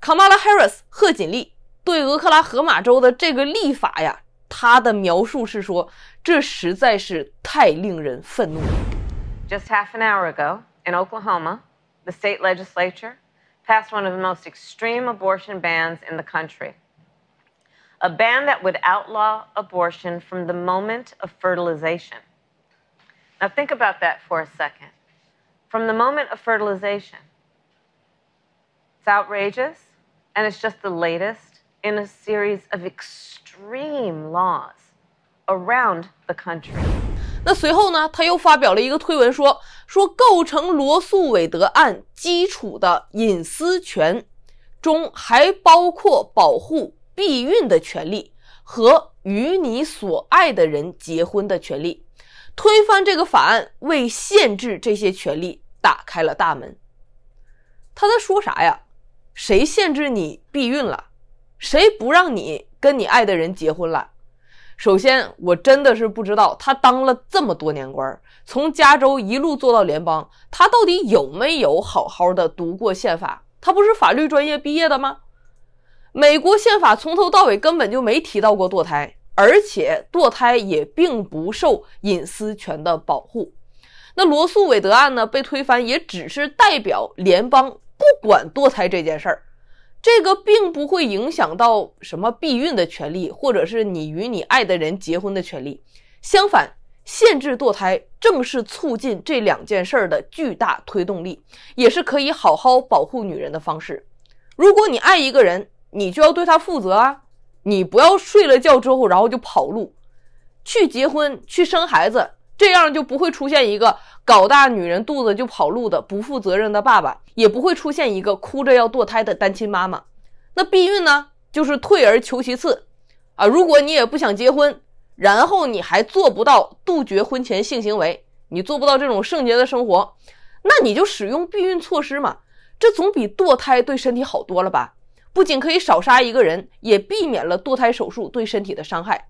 卡马拉·哈里斯贺锦丽对俄克拉荷马州的这个立法呀，她的描述是说，这实在是太令人愤怒了。Just half an hour ago, in Oklahoma, the state legislature passed one of the most extreme abortion bans in the country. A ban that would outlaw abortion from the moment of fertilization. Now, think about that for a second. From the moment of fertilization, it's outrageous. and it's just the latest in a series of extreme laws around the country 那随后呢他又发表了一个推文说说构成罗素韦德案基础的隐私权中还包括保护避孕的权利和与你所爱的人结婚的权利推翻这个法案为限制这些权利打开了大门他在说啥呀谁限制你避孕了？谁不让你跟你爱的人结婚了？首先，我真的是不知道他当了这么多年官，从加州一路做到联邦，他到底有没有好好的读过宪法？他不是法律专业毕业的吗？美国宪法从头到尾根本就没提到过堕胎，而且堕胎也并不受隐私权的保护。那罗素韦德案呢？被推翻也只是代表联邦。不管堕胎这件事儿，这个并不会影响到什么避孕的权利，或者是你与你爱的人结婚的权利。相反，限制堕胎正是促进这两件事的巨大推动力，也是可以好好保护女人的方式。如果你爱一个人，你就要对他负责啊！你不要睡了觉之后，然后就跑路，去结婚，去生孩子。这样就不会出现一个搞大女人肚子就跑路的不负责任的爸爸，也不会出现一个哭着要堕胎的单亲妈妈。那避孕呢？就是退而求其次啊。如果你也不想结婚，然后你还做不到杜绝婚前性行为，你做不到这种圣洁的生活，那你就使用避孕措施嘛。这总比堕胎对身体好多了吧？不仅可以少杀一个人，也避免了堕胎手术对身体的伤害。